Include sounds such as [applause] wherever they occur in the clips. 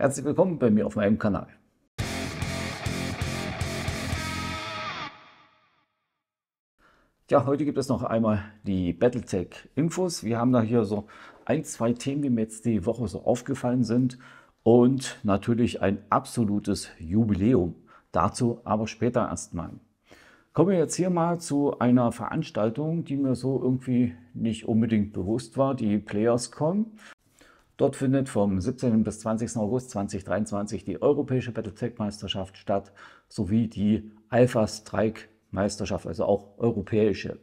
Herzlich willkommen bei mir auf meinem Kanal. Ja, heute gibt es noch einmal die Battletech-Infos. Wir haben da hier so ein, zwei Themen, die mir jetzt die Woche so aufgefallen sind. Und natürlich ein absolutes Jubiläum. Dazu aber später erstmal. Kommen wir jetzt hier mal zu einer Veranstaltung, die mir so irgendwie nicht unbedingt bewusst war, die PlayersCon. Dort findet vom 17. bis 20. August 2023 die Europäische Battletech-Meisterschaft statt sowie die Alpha-Strike-Meisterschaft, also auch europäische.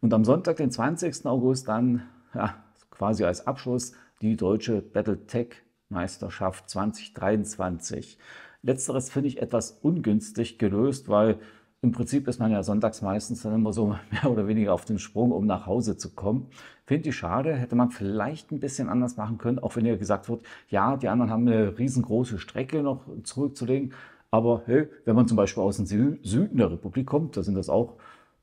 Und am Sonntag, den 20. August, dann ja, quasi als Abschluss die deutsche Battletech-Meisterschaft 2023. Letzteres finde ich etwas ungünstig gelöst, weil im Prinzip ist man ja sonntags meistens dann immer so [laughs] mehr oder weniger auf den Sprung, um nach Hause zu kommen. Finde ich schade, hätte man vielleicht ein bisschen anders machen können, auch wenn ja gesagt wird, ja, die anderen haben eine riesengroße Strecke noch zurückzulegen. Aber hey, wenn man zum Beispiel aus dem Süden der Republik kommt, da sind das auch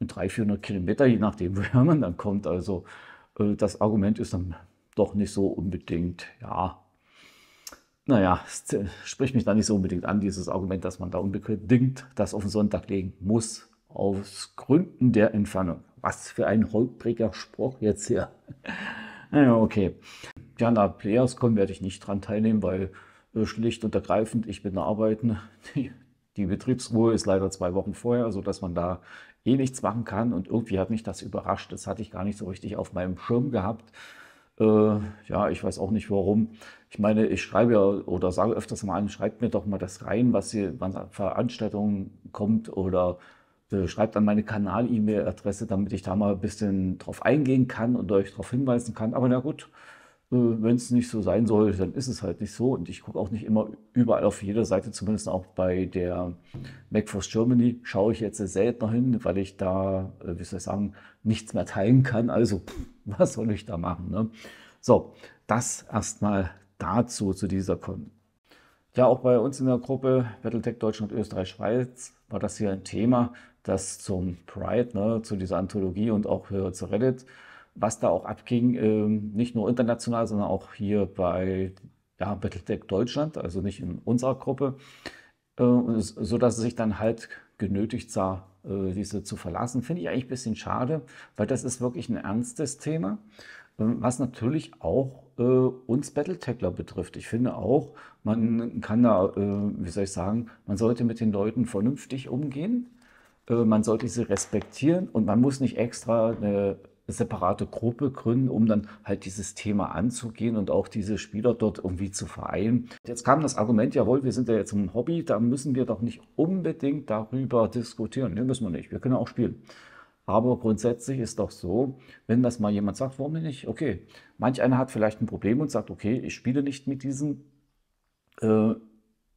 300, 400 Kilometer, je nachdem, [laughs] woher man dann kommt. Also äh, das Argument ist dann doch nicht so unbedingt, ja, naja, es spricht mich da nicht so unbedingt an, dieses Argument, dass man da unbedingt das auf den Sonntag legen muss, aus Gründen der Entfernung. Was für ein holpriger Spruch jetzt hier. [laughs] naja, okay. Ja, na, PlayersCon werde ich nicht dran teilnehmen, weil äh, schlicht und ergreifend, ich bin arbeiten. [laughs] die Betriebsruhe ist leider zwei Wochen vorher, sodass man da eh nichts machen kann. Und irgendwie hat mich das überrascht. Das hatte ich gar nicht so richtig auf meinem Schirm gehabt. Äh, ja, ich weiß auch nicht warum. Ich meine, ich schreibe ja oder sage öfters mal an, schreibt mir doch mal das rein, was hier wann Veranstaltungen kommt oder äh, schreibt an meine Kanal-E-Mail-Adresse, damit ich da mal ein bisschen drauf eingehen kann und euch darauf hinweisen kann. Aber na gut, äh, wenn es nicht so sein soll, dann ist es halt nicht so. Und ich gucke auch nicht immer überall auf jeder Seite, zumindest auch bei der Macforce Germany schaue ich jetzt seltener hin, weil ich da, äh, wie soll ich sagen, nichts mehr teilen kann. Also, [laughs] was soll ich da machen? Ne? So, das erstmal dazu, zu dieser Con. Ja, auch bei uns in der Gruppe Battletech Deutschland Österreich Schweiz war das hier ein Thema, das zum Pride, ne, zu dieser Anthologie und auch zu Reddit was da auch abging, ähm, nicht nur international, sondern auch hier bei ja, Battletech Deutschland, also nicht in unserer Gruppe, äh, sodass es sich dann halt genötigt sah, äh, diese zu verlassen. Finde ich eigentlich ein bisschen schade, weil das ist wirklich ein ernstes Thema, ähm, was natürlich auch äh, uns Battletechler betrifft. Ich finde auch, man kann da, wie soll ich sagen, man sollte mit den Leuten vernünftig umgehen, man sollte sie respektieren und man muss nicht extra eine separate Gruppe gründen, um dann halt dieses Thema anzugehen und auch diese Spieler dort irgendwie zu vereinen. Jetzt kam das Argument, jawohl, wir sind ja jetzt im Hobby, da müssen wir doch nicht unbedingt darüber diskutieren. Ne, müssen wir nicht, wir können auch spielen. Aber grundsätzlich ist doch so, wenn das mal jemand sagt, warum nicht? Okay, manch einer hat vielleicht ein Problem und sagt, okay, ich spiele nicht mit diesem, äh,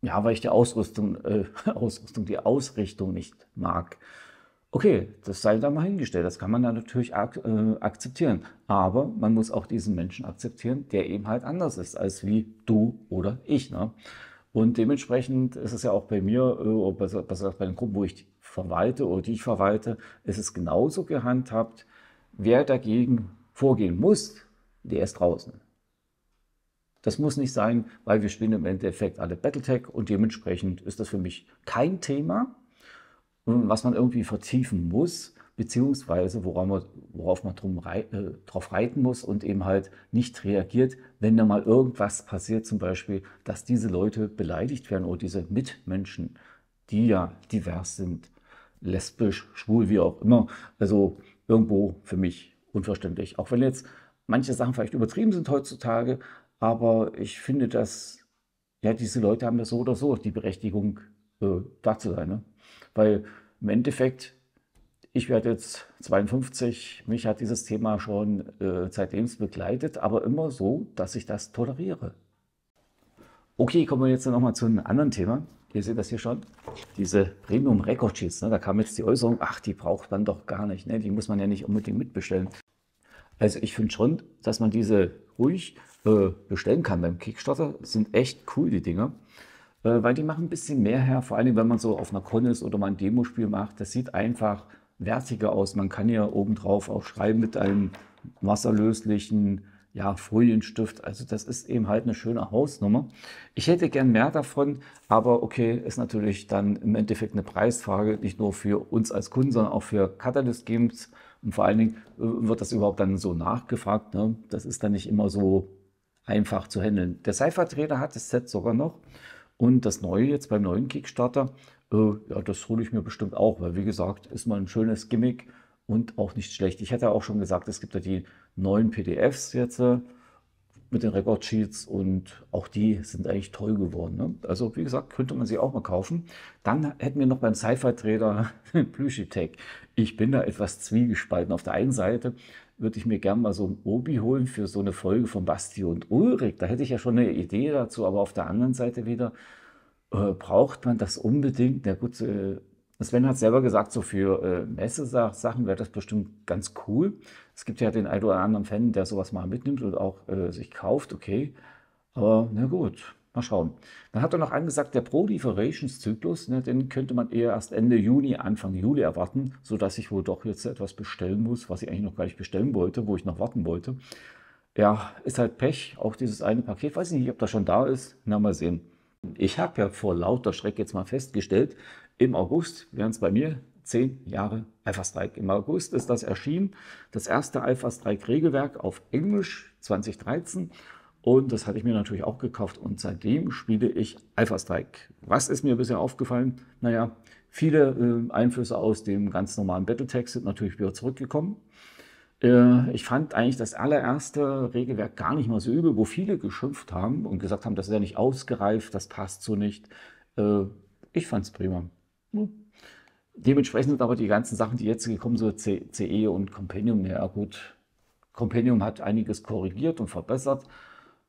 ja, weil ich die Ausrüstung, äh, [laughs] Ausrüstung, die Ausrichtung nicht mag. Okay, das sei da mal hingestellt, das kann man dann natürlich ak äh, akzeptieren. Aber man muss auch diesen Menschen akzeptieren, der eben halt anders ist als wie du oder ich. Ne? Und dementsprechend ist es ja auch bei mir, äh, besser, besser bei den Gruppen, wo ich verwalte oder die ich verwalte, ist es genauso gehandhabt. Wer dagegen vorgehen muss, der ist draußen. Das muss nicht sein, weil wir spielen im Endeffekt alle Battletech und dementsprechend ist das für mich kein Thema. Hm, was man irgendwie vertiefen muss, beziehungsweise worauf man, worauf man drum rei äh, drauf reiten muss und eben halt nicht reagiert, wenn da mal irgendwas passiert, zum Beispiel, dass diese Leute beleidigt werden oder diese Mitmenschen, die ja divers sind, lesbisch, schwul, wie auch immer. Also irgendwo für mich unverständlich. Auch wenn jetzt manche Sachen vielleicht übertrieben sind heutzutage, aber ich finde, dass ja, diese Leute haben ja so oder so die Berechtigung, äh, da zu sein. Ne? Weil im Endeffekt, ich werde jetzt 52, mich hat dieses Thema schon äh, seitdem begleitet, aber immer so, dass ich das toleriere. Okay, kommen wir jetzt nochmal zu einem anderen Thema. Ihr seht das hier schon, diese Premium Record Sheets. Ne? Da kam jetzt die Äußerung, ach, die braucht man doch gar nicht, ne? die muss man ja nicht unbedingt mitbestellen. Also ich finde schon, dass man diese ruhig äh, bestellen kann beim Kickstarter. Sind echt cool, die Dinger. Äh, weil die machen ein bisschen mehr her. Vor allem, wenn man so auf einer Con ist oder mal ein Demospiel macht, das sieht einfach wertiger aus. Man kann ja obendrauf auch schreiben mit einem wasserlöslichen ja, Folienstift. Also das ist eben halt eine schöne Hausnummer. Ich hätte gern mehr davon, aber okay, ist natürlich dann im Endeffekt eine Preisfrage, nicht nur für uns als Kunden, sondern auch für Catalyst Games. Und vor allen Dingen äh, wird das überhaupt dann so nachgefragt. Ne? Das ist dann nicht immer so einfach zu handeln. Der Seiferträder hat das Set sogar noch. Und das Neue jetzt beim neuen Kickstarter, äh, ja, das hole ich mir bestimmt auch, weil wie gesagt, ist mal ein schönes Gimmick und auch nicht schlecht. Ich hatte auch schon gesagt, es gibt ja die neuen PDFs jetzt. Äh, mit den Rekordsheets und auch die sind eigentlich toll geworden. Ne? Also wie gesagt, könnte man sie auch mal kaufen. Dann hätten wir noch beim Sci-Fi-Trader [laughs] Plüschitech. Ich bin da etwas zwiegespalten. Auf der einen Seite würde ich mir gerne mal so ein Obi holen für so eine Folge von Basti und Ulrich. Da hätte ich ja schon eine Idee dazu, aber auf der anderen Seite wieder äh, braucht man das unbedingt. Na gut, äh, Sven hat selber gesagt, so für äh, Messesachen wäre das bestimmt ganz cool. Es gibt ja den einen oder anderen Fan, der sowas mal mitnimmt und auch äh, sich kauft, okay. Aber na gut, mal schauen. Dann hat er noch angesagt, der Proliferations-Zyklus, ne, den könnte man eher erst Ende Juni, Anfang Juli erwarten, sodass ich wohl doch jetzt etwas bestellen muss, was ich eigentlich noch gar nicht bestellen wollte, wo ich noch warten wollte. Ja, ist halt Pech, auch dieses eine Paket. Weiß ich nicht, ob das schon da ist. Na, mal sehen. Ich habe ja vor lauter Schreck jetzt mal festgestellt, im August wären es bei mir zehn Jahre Alpha-Strike. Im August ist das erschienen, das erste Alpha-Strike-Regelwerk auf Englisch 2013. Und das hatte ich mir natürlich auch gekauft und seitdem spiele ich Alpha-Strike. Was ist mir bisher aufgefallen? Naja, viele äh, Einflüsse aus dem ganz normalen Battletech sind natürlich wieder zurückgekommen. Äh, ich fand eigentlich das allererste Regelwerk gar nicht mal so übel, wo viele geschimpft haben und gesagt haben, das ist ja nicht ausgereift, das passt so nicht. Äh, ich fand es prima. Dementsprechend sind aber die ganzen Sachen, die jetzt gekommen sind, so CE und Compendium, ja gut, Compendium hat einiges korrigiert und verbessert,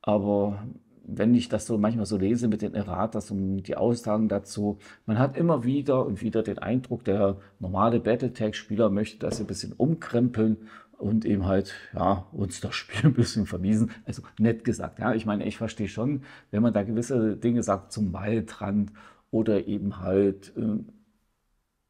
aber wenn ich das so manchmal so lese mit den Erratas und die Aussagen dazu, man hat immer wieder und wieder den Eindruck, der normale Battletech-Spieler möchte das ein bisschen umkrempeln und eben halt ja, uns das Spiel [laughs] ein bisschen verwiesen. Also nett gesagt. Ja, ich meine, ich verstehe schon, wenn man da gewisse Dinge sagt zum Waldrand oder eben halt äh,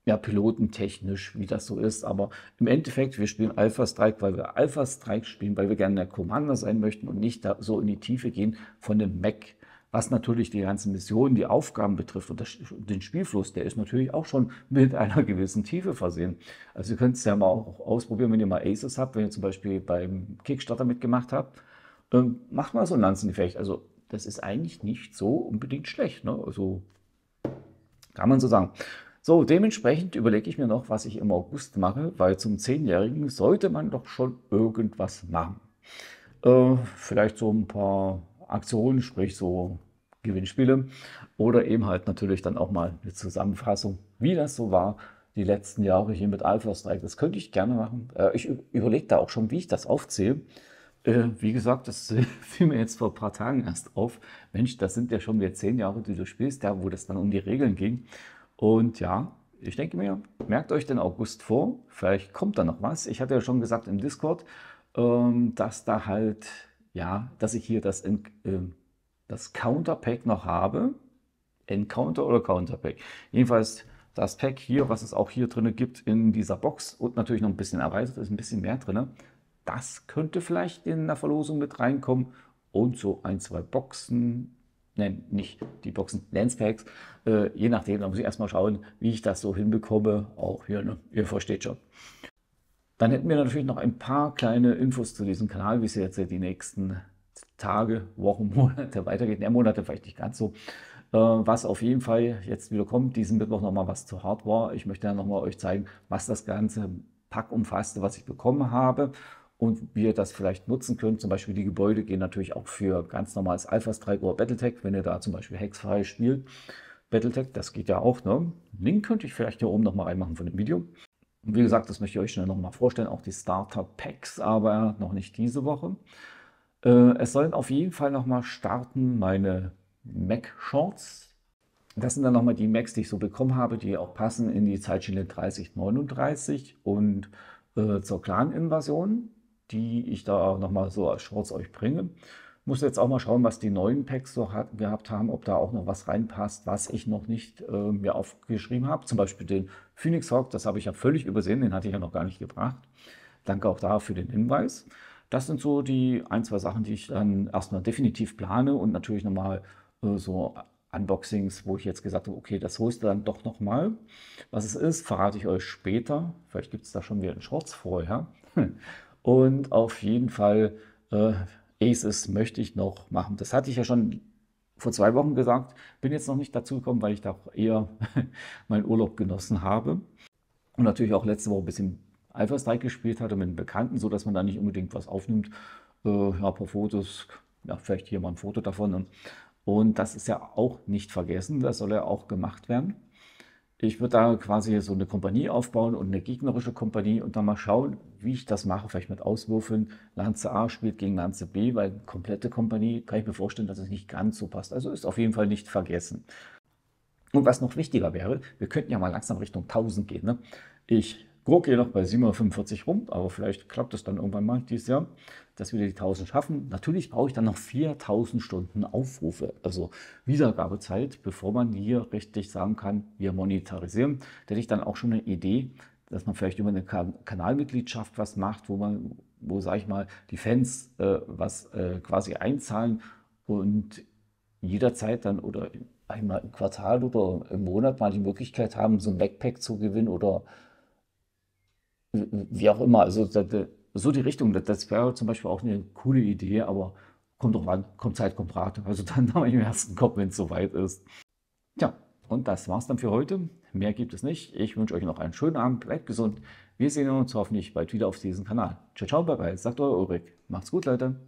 ja, pilotentechnisch, wie das so ist. Aber im Endeffekt, wir spielen Alpha Strike, weil wir Alpha Strike spielen, weil wir gerne der Commander sein möchten und nicht da so in die Tiefe gehen von dem Mac. Was natürlich die ganzen Missionen, die Aufgaben betrifft und das, den Spielfluss, der ist natürlich auch schon mit einer gewissen Tiefe versehen. Also ihr könnt es ja mal auch ausprobieren, wenn ihr mal Aces habt, wenn ihr zum Beispiel beim Kickstarter mitgemacht habt. Ähm, macht mal so ein Lanzengefecht. Also das ist eigentlich nicht so unbedingt schlecht. Ne? Also kann man so sagen. So, dementsprechend überlege ich mir noch, was ich im August mache, weil zum Zehnjährigen sollte man doch schon irgendwas machen. Äh, vielleicht so ein paar Aktionen, sprich so Gewinnspiele oder eben halt natürlich dann auch mal eine Zusammenfassung, wie das so war, die letzten Jahre hier mit Alpha Strike. Das könnte ich gerne machen. Äh, ich überlege da auch schon, wie ich das aufzähle. Äh, wie gesagt, das [laughs] fiel mir jetzt vor ein paar Tagen erst auf. Mensch, das sind ja schon wieder zehn Jahre, die du spielst, da wo das dann um die Regeln ging. Und ja, ich denke mir, merkt euch den August vor. Vielleicht kommt da noch was. Ich hatte ja schon gesagt im Discord, ähm, dass da halt ja, dass ich hier das, äh, das Counterpack noch habe. Encounter oder Counterpack. Jedenfalls das Pack hier, was es auch hier drin gibt in dieser Box und natürlich noch ein bisschen erweitert, ist ein bisschen mehr drin. Das könnte vielleicht in der Verlosung mit reinkommen und so ein, zwei Boxen, nein, nicht die Boxen, Landspacks, äh, je nachdem, da muss ich erstmal schauen, wie ich das so hinbekomme. Auch hier, ne? ihr versteht schon. Dann hätten wir natürlich noch ein paar kleine Infos zu diesem Kanal, wie es jetzt die nächsten Tage, Wochen, [laughs] Monate weitergeht. Ne, Monate vielleicht nicht ganz so. Äh, was auf jeden Fall jetzt wieder kommt, diesen Mittwoch nochmal was zu Hardware. Ich möchte dann nochmal euch zeigen, was das ganze Pack umfasste, was ich bekommen habe und wie ihr das vielleicht nutzen könnt. Zum Beispiel die Gebäude gehen natürlich auch für ganz normales Alpha Strike oder Battletech, wenn ihr da zum Beispiel Hexfrei spielt. Battletech, das geht ja auch. Ne? Link könnte ich vielleicht hier oben nochmal reinmachen von dem Video. Und wie gesagt, das möchte ich euch schnell nochmal vorstellen, auch die Starter Packs, aber noch nicht diese Woche. Äh, es sollen auf jeden Fall nochmal starten meine Mac Shorts. Das sind dann nochmal die Macs, die ich so bekommen habe, die auch passen in die Zeitschiene 3039 und äh, zur Clan-Invasion, die ich da nochmal so als Shorts euch bringe muss jetzt auch mal schauen, was die neuen Packs noch hat, gehabt haben, ob da auch noch was reinpasst, was ich noch nicht äh, mir aufgeschrieben habe. Zum Beispiel den Phoenix Hawk, das habe ich ja völlig übersehen, den hatte ich ja noch gar nicht gebracht. Danke auch da für den Hinweis. Das sind so die ein, zwei Sachen, die ich dann erstmal definitiv plane und natürlich nochmal äh, so Unboxings, wo ich jetzt gesagt habe, okay, das holst du dann doch nochmal. Was es ist, verrate ich euch später. Vielleicht gibt es da schon wieder einen Shorts vorher. [laughs] und auf jeden Fall äh, Aces möchte ich noch machen. Das hatte ich ja schon vor zwei Wochen gesagt, bin jetzt noch nicht dazu gekommen, weil ich da auch eher [laughs] meinen Urlaub genossen habe. Und natürlich auch letzte Woche ein bisschen Alpha Strike gespielt hatte mit einem Bekannten, sodass man da nicht unbedingt was aufnimmt. Äh, ja, ein paar Fotos, ja, vielleicht hier mal ein Foto davon. Und das ist ja auch nicht vergessen, das soll ja auch gemacht werden ich würde da quasi so eine Kompanie aufbauen und eine gegnerische Kompanie und dann mal schauen, wie ich das mache, vielleicht mit Auswürfeln. Lanze A spielt gegen Lanze B, weil komplette Kompanie kann ich mir vorstellen, dass es nicht ganz so passt. Also ist auf jeden Fall nicht vergessen. Und was noch wichtiger wäre, wir könnten ja mal langsam Richtung 1000 gehen. Ne? Ich Guck jedoch bei 745 rum, aber vielleicht klappt es dann irgendwann mal dieses Jahr, dass wir die 1000 schaffen. Natürlich brauche ich dann noch 4000 Stunden Aufrufe, also Wiedergabezeit, bevor man hier richtig sagen kann, wir monetarisieren. Da hätte ich dann auch schon eine Idee, dass man vielleicht über eine Kanalmitgliedschaft was macht, wo man, wo sage ich mal, die Fans äh, was äh, quasi einzahlen und jederzeit dann oder einmal im Quartal oder im Monat mal die Möglichkeit haben, so ein Backpack zu gewinnen oder wie auch immer. Also so die Richtung, das wäre zum Beispiel auch eine coole Idee, aber kommt doch wann, kommt Zeit, kommt Rat. Also [laughs] dann habe ich im ersten Kopf, wenn es soweit ist. Tja, und das war's dann für heute. Mehr gibt es nicht. Ich wünsche euch noch einen schönen Abend, bleibt gesund. Wir sehen uns hoffentlich bald wieder auf diesem Kanal. Ciao, ciao, bye bye, sagt euer Ulrich. Macht's gut, Leute.